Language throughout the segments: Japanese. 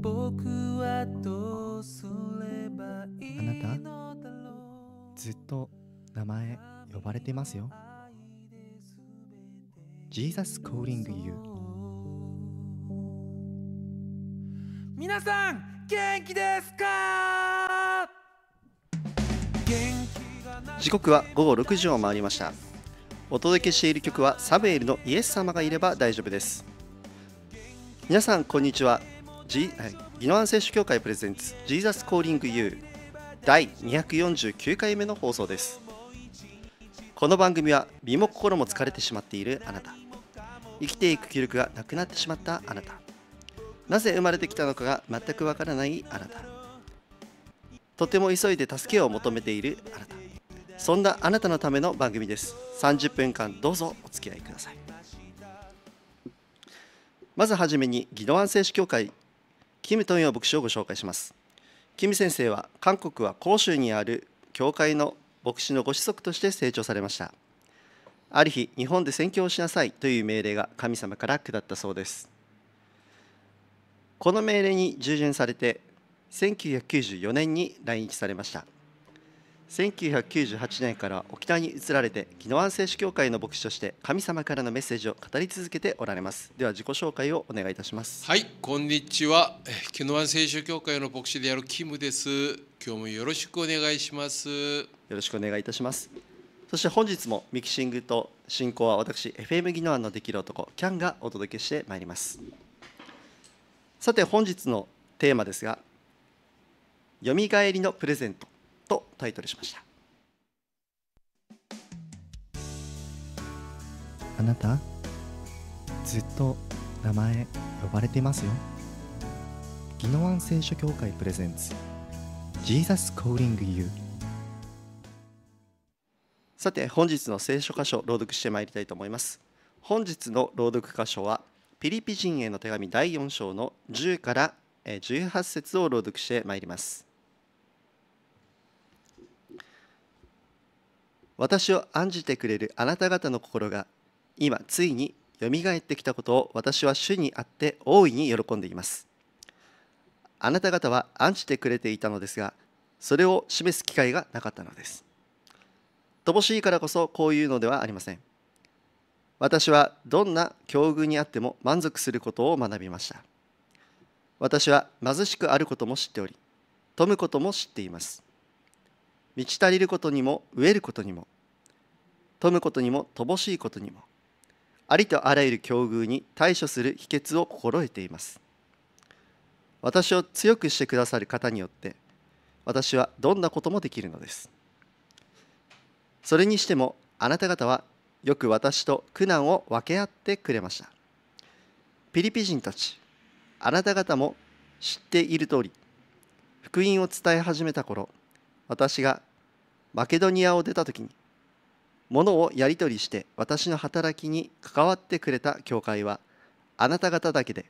僕はどうすればいいあなたずっと名前呼ばれてますよジーザスコーリングユー g y 皆さん元気ですか時刻は午後6時を回りましたお届けしている曲はサベエルのイエス様がいれば大丈夫です皆さんこんにちはジ宜野湾選手協会プレゼンツジーザスコーリングユー第249回目の放送ですこの番組は身も心も疲れてしまっているあなた生きていく気力がなくなってしまったあなたなぜ生まれてきたのかが全くわからないあなたとても急いで助けを求めているあなたそんなあなたのための番組です30分間どうぞお付き合いくださいまずはじめに宜野湾選手協会キム・トンヨ牧師をご紹介しますキム先生は韓国は広州にある教会の牧師のご子息として成長されましたある日日本で宣教をしなさいという命令が神様から下ったそうですこの命令に従順されて1994年に来日されました1998年から沖縄に移られて宜野湾聖書協会の牧師として神様からのメッセージを語り続けておられますでは自己紹介をお願いいたしますはいこんにちは宜野湾聖書協会の牧師であるキムです今日もよろしくお願いしますよろしくお願いいたしますそして本日もミキシングと進行は私 FM 宜野湾のできる男キャンがお届けしてまいりますさて本日のテーマですが「よみがえりのプレゼント」とタイトルしましたあなたずっと名前呼ばれてますよ宜野湾聖書協会プレゼンツ Jesus c a l l i n さて本日の聖書箇所朗読してまいりたいと思います本日の朗読箇所はピリピ人への手紙第4章の10から18節を朗読してまいります私を案じてくれるあなた方の心が今ついによみがえってきたことを私は主にあって大いに喜んでいますあなた方は案じてくれていたのですがそれを示す機会がなかったのです乏しいからこそこういうのではありません私はどんな境遇にあっても満足することを学びました私は貧しくあることも知っており富むことも知っています満ち足りることにも飢えることにも富むことにも乏しいことにもありとあらゆる境遇に対処する秘訣を心得ています私を強くしてくださる方によって私はどんなこともできるのですそれにしてもあなた方はよく私と苦難を分け合ってくれましたピリピ人たちあなた方も知っている通り福音を伝え始めた頃私がマケドニアを出た時に物をやり取りして私の働きに関わってくれた教会はあなた方だけで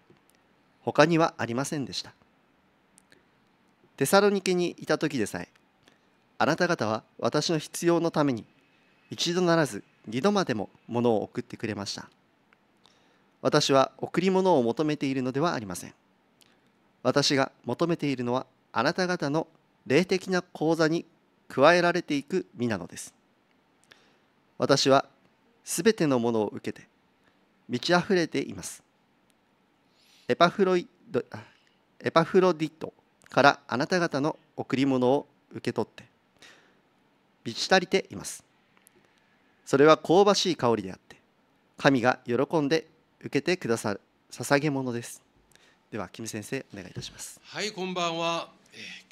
他にはありませんでしたテサロニケにいた時でさえあなた方は私の必要のために一度ならず二度までも物を送ってくれました私は贈り物を求めているのではありません私が求めているのはあなた方の霊的な講座に加えられていく身なのです私はすべてのものを受けて満ち溢れていますエパフロイドエパフロディットからあなた方の贈り物を受け取って満ち足りていますそれは香ばしい香りであって神が喜んで受けてくださる捧げ物ですではキム先生お願いいたしますはいこんばんは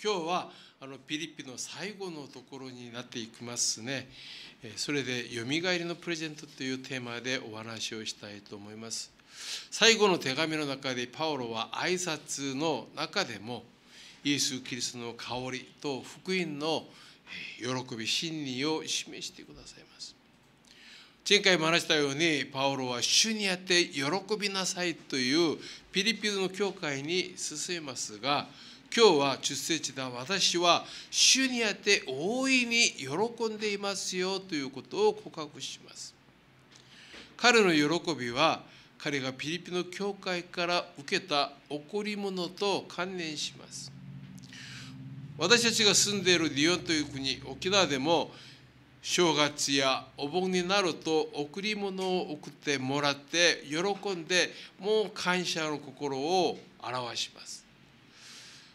今日はあのピリピの最後のところになっていきますね。それで「よみがえりのプレゼント」というテーマでお話をしたいと思います。最後の手紙の中でパオロは挨拶の中でもイエス・キリストの香りと福音の喜び真理を示してくださいます。前回も話したようにパオロは主にあって喜びなさいというピリピの教会に進めますが今日は出世地だ私は主にあって大いに喜んでいますよということを告白します彼の喜びは彼がピリピの教会から受けた贈り物と関連します私たちが住んでいるリヨンという国沖縄でも正月やお盆になると贈り物を送ってもらって喜んでもう感謝の心を表します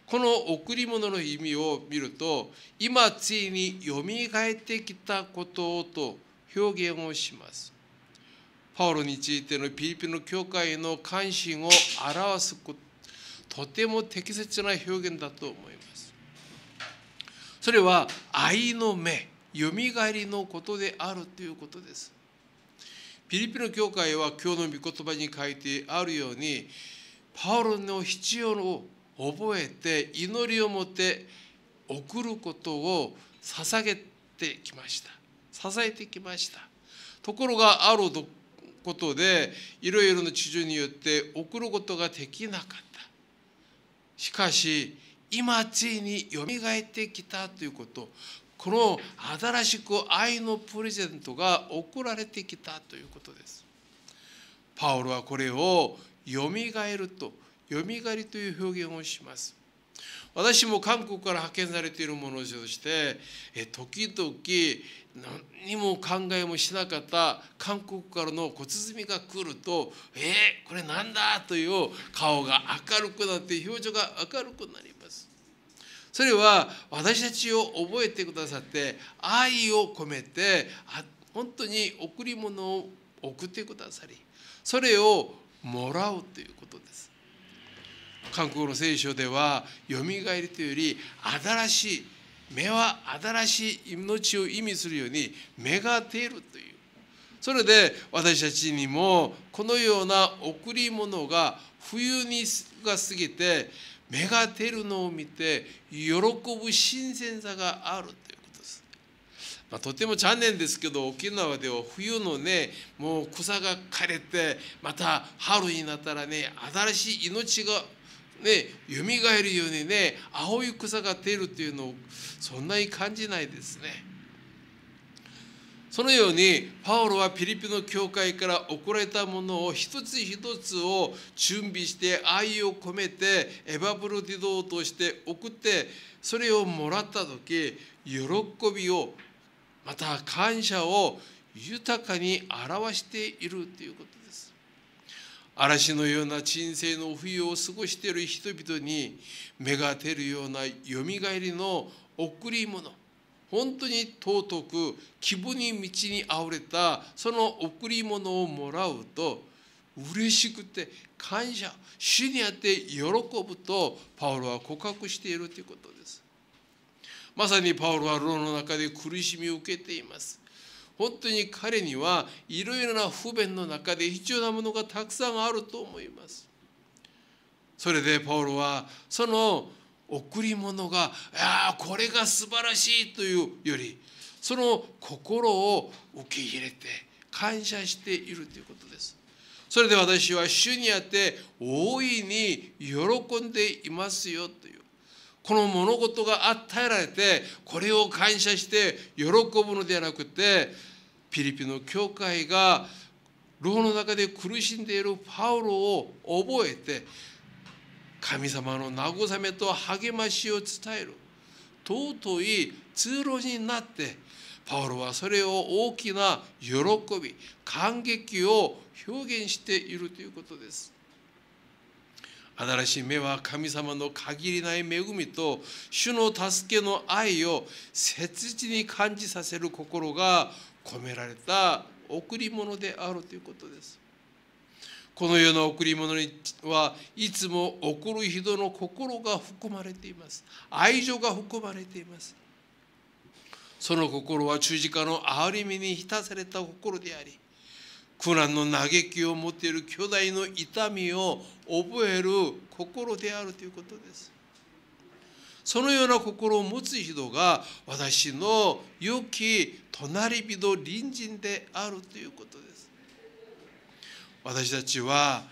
この贈り物の意味を見ると今ついによみがえってきたことをと表現をします。パウロについてのピリピの教会の関心を表すことても適切な表現だと思います。それは愛の目、よみがえりのことであるということです。ピリピの教会は今日の御言葉に書いてあるようにパウロの必要を覚えて祈りを持って送ることを捧げてきました支えてきましたところがあることでいろいろな地上によって送ることができなかったしかし今ついによみがえってきたということこの新しく愛のプレゼントが送られてきたということですパウロはこれをよみがえるとよみりという表現をします。私も韓国から派遣されている者としてえ時々何にも考えもしなかった韓国からの小鼓が来ると「えー、これなんだ?」という顔が明るくなって表情が明るくなります。それは私たちを覚えてくださって愛を込めて本当に贈り物を送ってくださりそれをもらうということです。韓国の聖書ではよみがえりというより新しい目は新しい命を意味するように目が出るというそれで私たちにもこのような贈り物が冬にが過ぎて目が出るのを見て喜ぶ新鮮さがあるということです。まあ、とても残念ですけど沖縄では冬のねもう草が枯れてまた春になったらね新しい命がよみがえるようにね青い草が出るっていうのをそんなに感じないですね。そのようにパオロはピリピの教会から送られたものを一つ一つを準備して愛を込めてエバブロディドーとして送ってそれをもらった時喜びをまた感謝を豊かに表しているということ嵐のような人生の冬を過ごしている人々に目が出るようなよみがえりの贈り物本当に尊く希望に満ちにあふれたその贈り物をもらうと嬉しくて感謝主にあって喜ぶとパウロは告白しているということですまさにパウロは牢の中で苦しみを受けています本当に彼にはいろいろな不便の中で必要なものがたくさんあると思います。それでパウロはその贈り物が「ああこれが素晴らしい」というよりその心を受け入れて感謝しているということです。それで私は主にあって大いに喜んでいますよというこの物事が与えられてこれを感謝して喜ぶのではなくてピリピの教会が牢の中で苦しんでいるパウロを覚えて神様の慰めと励ましを伝える尊い通路になってパウロはそれを大きな喜び感激を表現しているということです。新しい目は神様の限りない恵みと主の助けの愛を切実に感じさせる心が込められた贈り物であるということです。この世の贈り物にはいつも贈る人の心が含まれています。愛情が含まれています。その心は十字架の憐れみに浸された心であり、苦難の嘆きを持っている巨大の痛みを覚える心であるということです。そのような心を持つ人が私の良き隣人隣人であるということです。私たちは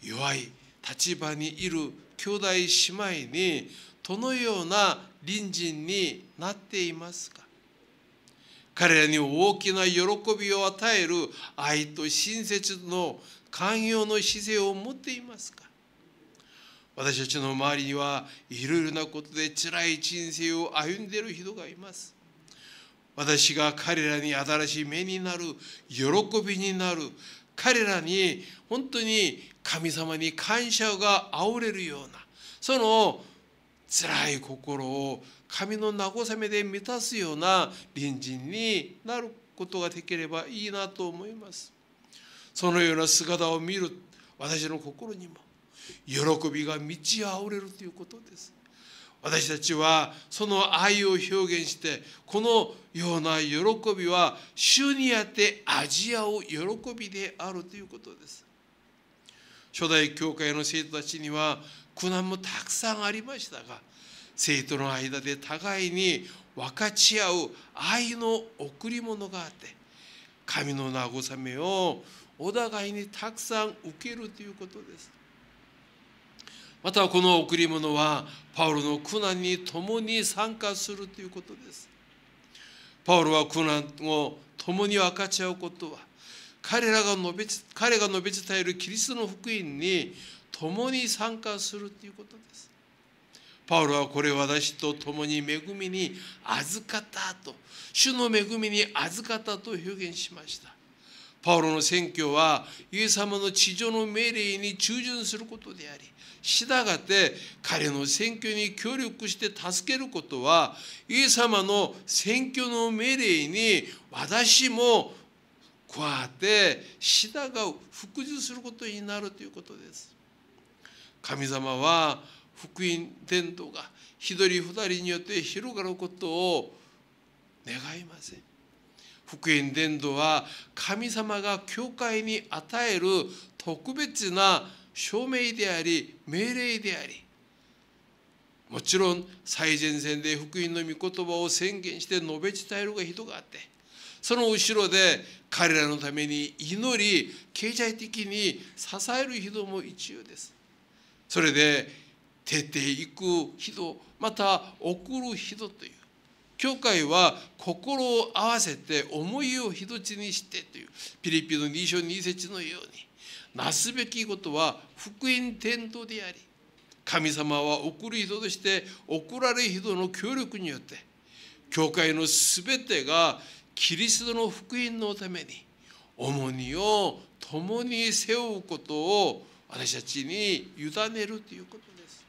弱い立場にいる兄弟姉妹にどのような隣人になっていますか彼らに大きな喜びを与える愛と親切の寛容の姿勢を持っていますか私たちの周りにはいろいろなことで辛い人生を歩んでいる人がいます。私が彼らに新しい目になる、喜びになる、彼らに本当に神様に感謝があおれるような、その辛い心を神の慰めで満たすような隣人になることができればいいなと思います。そのような姿を見る私の心にも喜びが満ちあおれるということです。私たちはその愛を表現してこのような喜びは主にあって味わう喜びであるということです。初代教会の生徒たちには苦難もたくさんありましたが生徒の間で互いに分かち合う愛の贈り物があって神の慰めをお互いにたくさん受けるということです。またこの贈り物はパウロの苦難に共に参加するということです。パウロは苦難を共に分かち合うことは彼らが述べ彼が述べ伝えるキリストの福音に共に参加するということです。パウロはこれを私と共に恵みに預かったと、主の恵みに預かったと表現しました。パウロの選挙は、イエス様の地上の命令に忠順することであり、従って彼の選挙に協力して助けることは、イエス様の選挙の命令に私も加わって従う、服従することになるということです。神様は福音伝道が一人二人によって広がることを願いません。福音伝道は神様が教会に与える特別な証明であり命令でありもちろん最前線で福音の御言葉を宣言して述べ伝えるが人があってその後ろで彼らのために祈り経済的に支える人も一応です。それで出ていく人また送る人という教会は心を合わせて思いを一つにしてというピリピの2章2節のようになすべきことは福音伝統であり神様は送る人として送られる人の協力によって教会のすべてがキリストの福音のために重荷を共に背負うことを私たちに委ねるということです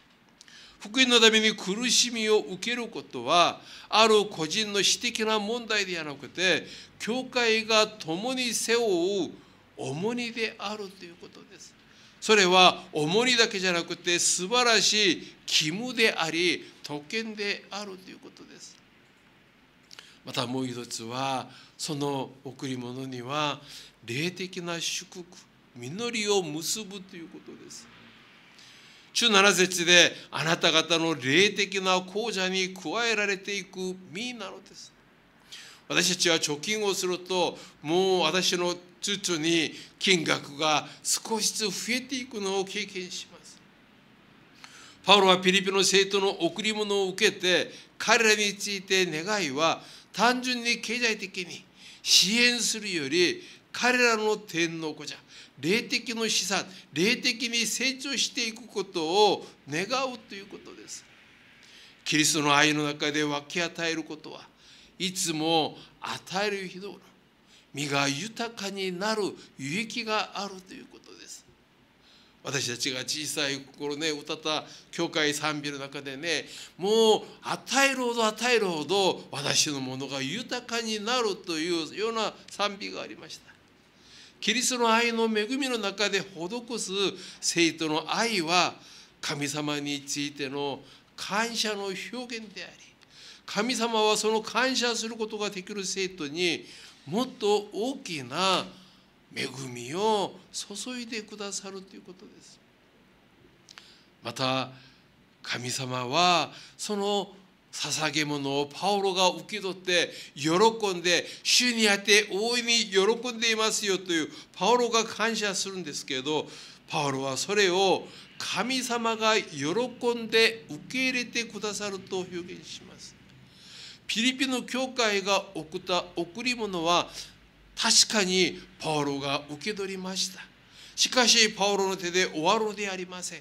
福音のために苦しみを受けることはある個人の私的な問題ではなくて教会が共に背負う重荷であるということですそれは重荷だけじゃなくて素晴らしい義務であり特権であるということですまたもう一つはその贈り物には霊的な祝福実りを結ぶということです。主7節であなた方の霊的な講座に加えられていく身なのです。私たちは貯金をするともう私の筒に金額が少しずつ増えていくのを経験します。パウロはピリピの生徒の贈り物を受けて彼らについて願いは単純に経済的に支援するより彼らの天皇子じゃ霊的の資産霊的に成長していくことを願うということですキリストの愛の中で分け与えることはいつも与えるどの身が豊かになる有益があるということです私たちが小さい頃ね歌った教会賛美の中でねもう与えるほど与えるほど私のものが豊かになるというような賛美がありましたキリストの愛の恵みの中で施す生徒の愛は神様についての感謝の表現であり神様はその感謝することができる生徒にもっと大きな恵みを注いでくださるということです。また神様はその捧げ物をパオロが受け取って喜んで主にあって大いに喜んでいますよというパオロが感謝するんですけどパオロはそれを神様が喜んで受け入れてくださると表現しますピリピの教会が送った贈り物は確かにパオロが受け取りましたしかしパオロの手で終わるのでありません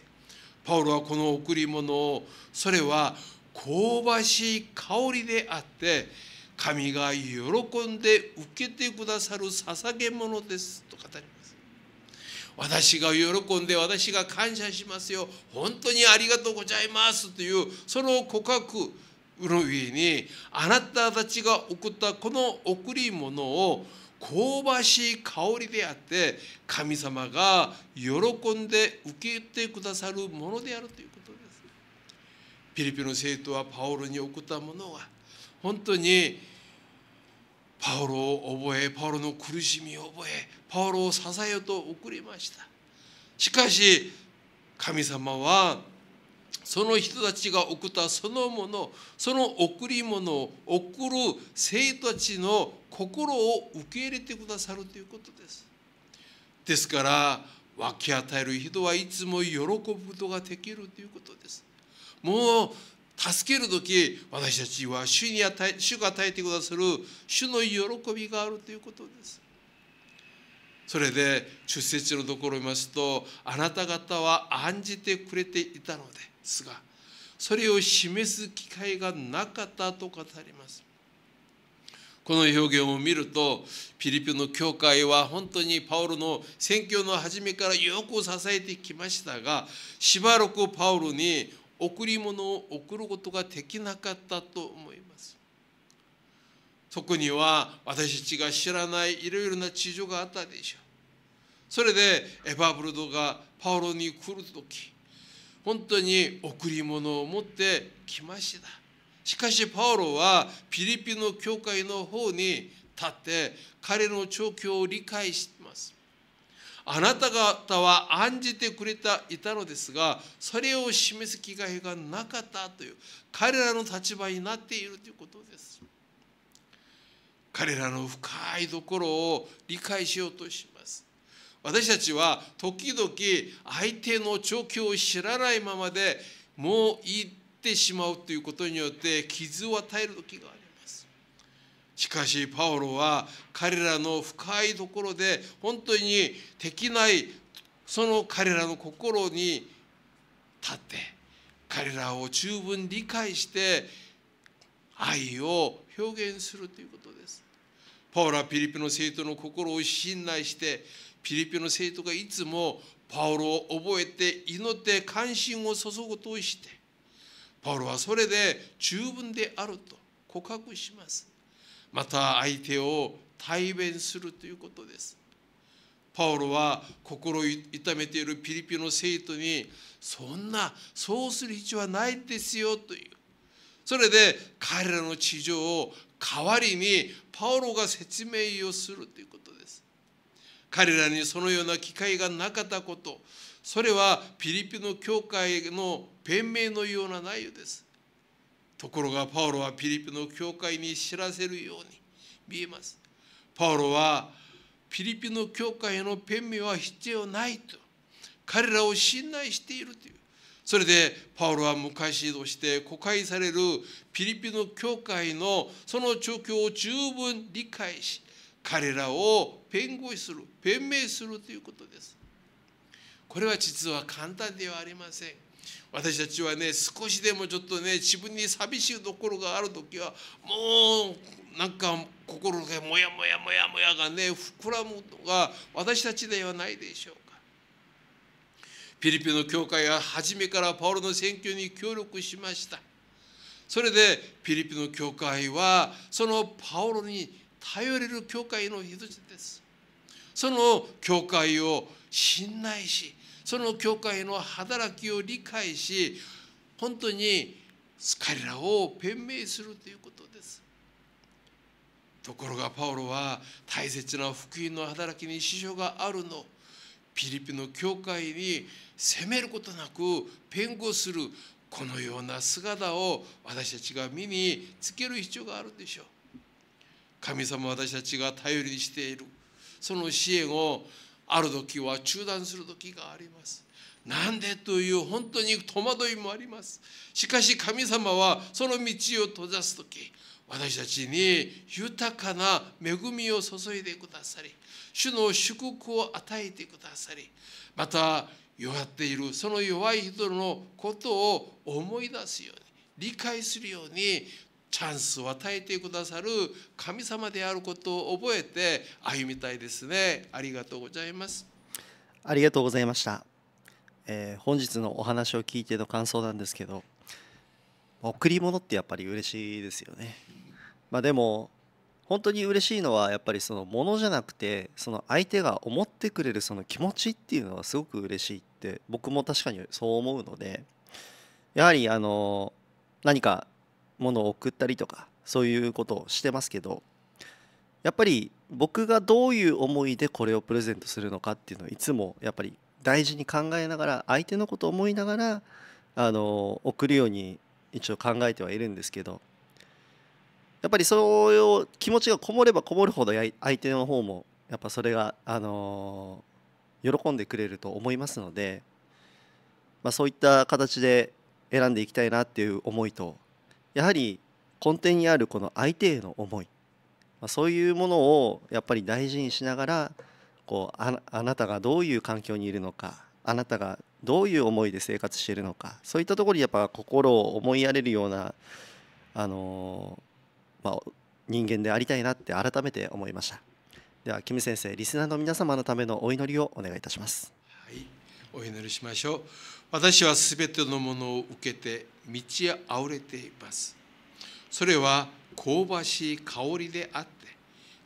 パオロはこの贈り物をそれは香ばしい香りであって神が喜んで受けてくださる捧げものですと語ります私が喜んで私が感謝しますよ本当にありがとうございますというその告白の上にあなたたちが送ったこの贈り物を香ばしい香りであって神様が喜んで受けてくださるものであるということです。ピリピの生徒はパオロに送ったものは本当にパオロを覚えパオロの苦しみを覚えパオロを支えよと送りましたしかし神様はその人たちが送ったそのものその贈り物を送る生徒たちの心を受け入れてくださるということですですから分け与える人はいつも喜ぶことができるということですもう助ける時私たちは主に与え主が与えてくださる主の喜びがあるということです。それで出世のところを見ますとあなた方は案じてくれていたのですがそれを示す機会がなかったと語ります。この表現を見るとピリピの教会は本当にパウロの宣教の初めからよく支えてきましたがしばらくパウロに贈り物を贈ることができなかったと思います特には私たちが知らないいろいろな地上があったでしょうそれでエバブルドがパウロに来る時本当に贈り物を持ってきましたしかしパウロはフィリピンの教会の方に立って彼の状況を理解しあなた方は案じてくれていたのですがそれを示す機会がなかったという彼らの立場になっているということです彼らの深いところを理解しようとします私たちは時々相手の状況を知らないままでもう言ってしまうということによって傷を与える時があるしかしパオロは彼らの深いところで本当にできないその彼らの心に立って彼らを十分理解して愛を表現するということです。パオロはピリピの生徒の心を信頼してピリピの生徒がいつもパオロを覚えて祈って関心を注ぐとしてパオロはそれで十分であると告白します。また相手を対面するということですパオロは心を痛めているピリピの生徒にそんなそうする必要はないですよというそれで彼らの地上を代わりにパオロが説明をするということです彼らにそのような機会がなかったことそれはピリピの教会の弁明のような内容ですところがパウロはピリピの教会に知らせるように見えます。パウロはピリピの教会への弁明は必要ないと彼らを信頼しているというそれでパウロは昔として誤解されるピリピの教会のその状況を十分理解し彼らを弁護する弁明するということです。これは実は簡単ではありません。私たちはね少しでもちょっとね自分に寂しいところがある時はもうなんか心がモヤモヤモヤモヤがね膨らむのが私たちではないでしょうか。フィリピンの教会は初めからパウロの選挙に協力しました。それでフィリピンの教会はそのパウロに頼れる教会の一つです。その教会を信頼しその教会の働きを理解し本当に彼らを弁明するということですところがパオロは大切な福音の働きに支障があるのピリピの教会に責めることなく弁護するこのような姿を私たちが身につける必要があるでしょう神様私たちが頼りにしているその支援をある時は中断する時があります。なんでという本当に戸惑いもあります。しかし神様はその道を閉ざす時私たちに豊かな恵みを注いでくださり主の祝福を与えてくださりまた弱っているその弱い人のことを思い出すように理解するようにチャンスを与えてくださる神様であることを覚えて歩みたいですねありがとうございますありがとうございました、えー、本日のお話を聞いての感想なんですけど贈り物ってやっぱり嬉しいですよねまあでも本当に嬉しいのはやっぱりそのものじゃなくてその相手が思ってくれるその気持ちっていうのはすごく嬉しいって僕も確かにそう思うのでやはりあの何かものを送ったりとかそういうことをしてますけどやっぱり僕がどういう思いでこれをプレゼントするのかっていうのをいつもやっぱり大事に考えながら相手のことを思いながらあの送るように一応考えてはいるんですけどやっぱりそういう気持ちがこもればこもるほど相手の方もやっぱそれが、あの喜んでくれると思いますので、まあ、そういった形で選んでいきたいなっていう思いとやはり根底にあるこの相手への思い、まそういうものをやっぱり大事にしながらこうあなたがどういう環境にいるのかあなたがどういう思いで生活しているのかそういったところにやっぱ心を思いやれるような、あのまあ、人間でありたいなって改めて思いましたではキム先生リスナーの皆様のためのお祈りをお願いいたします。お祈りしましょう私はすべてのものを受けて満ちあおれていますそれは香ばしい香りであって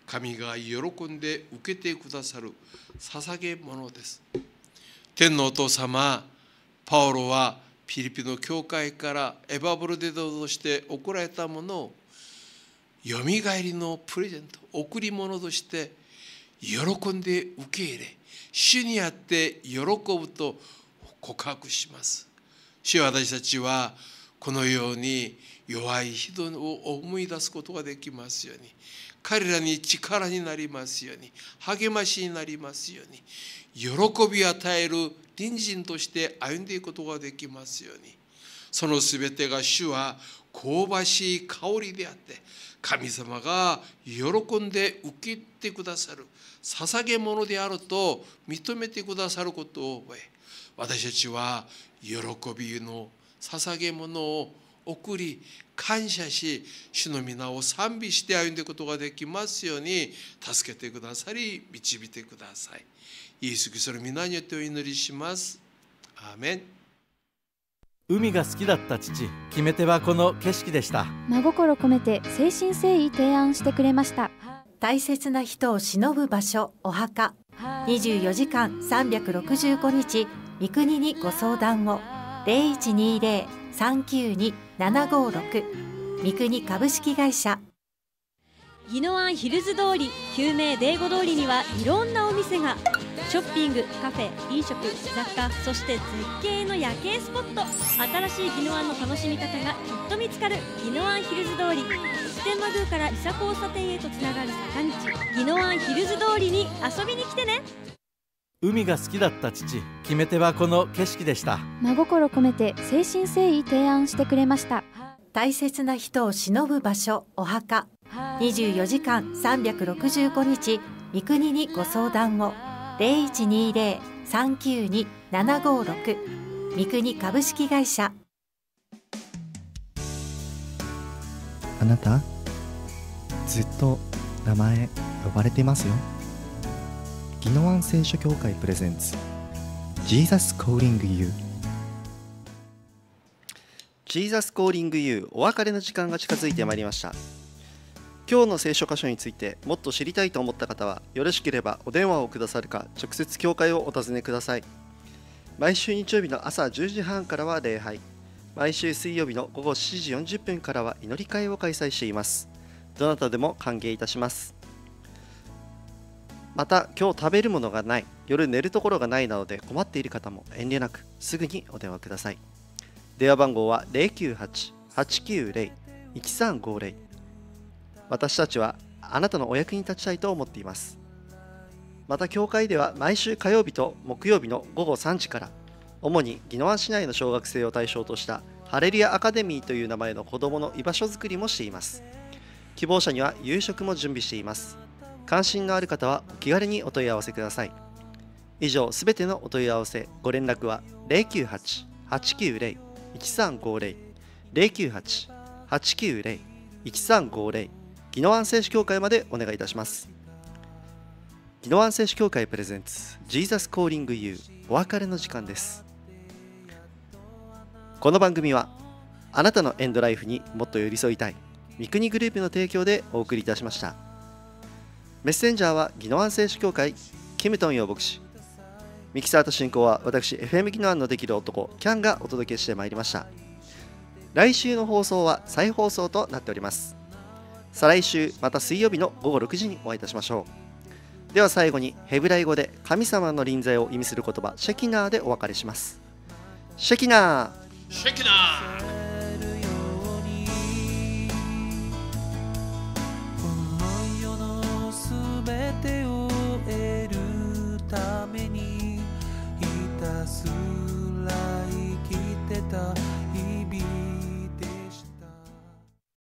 神が喜んで受けてくださる捧げ物です天のお父様パオロはピリピの教会からエバブルデドとして怒られたものをよみがえりのプレゼント贈り物として喜んで受け入れ主にあって喜ぶと告白します主は私たちはこのように弱い人を思い出すことができますように彼らに力になりますように励ましになりますように喜びを与える隣人として歩んでいくことができますようにその全てが主は香ばしい香りであって神様が喜んで受けてくださる捧げ物であると認めてくださることを覚え私たちは喜びの捧げ物を送り感謝し主の皆を賛美して歩んでいくことができますように助けてくださり導いてください。イエス・キリストの皆によってお祈りします。アーメン海が好きだった父決め手はこの景色でした真心込めて誠心誠意提案してくれました大切な人を偲ぶ場所お墓24時間365日三国にご相談を0120-392-756三国株式会社宜野湾ヒルズ通り救命デーゴ通りにはいろんなお店がショッピングカフェ飲食雑貨そして絶景の夜景スポット新しい宜野湾の楽しみ方がきっと見つかる宜野湾ヒルズ通り四天満宮から伊佐交差点へとつながる坂道宜野湾ヒルズ通りに遊びに来てね海が好きだった父決め手はこの景色でした真心込めて誠心誠意提案してくれました大切な人を偲ぶ場所お墓24時間365日三国にご相談を0120-392-756三国株式会社あなたずっと名前呼ばれてますよ宜野湾聖書協会プレゼンツジーザスコーリングユージーザスコーリングユーお別れの時間が近づいてまいりました今日の聖書箇所についてもっと知りたいと思った方はよろしければお電話をくださるか直接教会をお尋ねください毎週日曜日の朝10時半からは礼拝毎週水曜日の午後7時40分からは祈り会を開催していますどなたでも歓迎いたしますまた今日食べるものがない夜寝るところがないなどで困っている方も遠慮なくすぐにお電話ください電話番号は098-890-1350私たちはあなたのお役に立ちたいと思っていますまた教会では毎週火曜日と木曜日の午後3時から主に宜野湾市内の小学生を対象としたハレリアアカデミーという名前の子どもの居場所づくりもしています希望者には夕食も準備しています関心のある方はお気軽にお問い合わせください以上すべてのお問い合わせご連絡は098-890-1350 098-890-1350宜野湾聖子教会までお願いいたします宜野湾聖子教会プレゼンツジーザスコーリングユーお別れの時間ですこの番組はあなたのエンドライフにもっと寄り添いたい三国グループの提供でお送りいたしましたメッセンジャーは宜野湾聖子教会キムトンヨ牧師ミキサーと進行は私 FM 宜野湾のできる男キャンがお届けしてまいりました来週の放送は再放送となっております再来週また水曜日の午後6時にお会いいたしましょうでは最後にヘブライ語で神様の臨在を意味する言葉シェキナーでお別れしますシェキナーシェキナー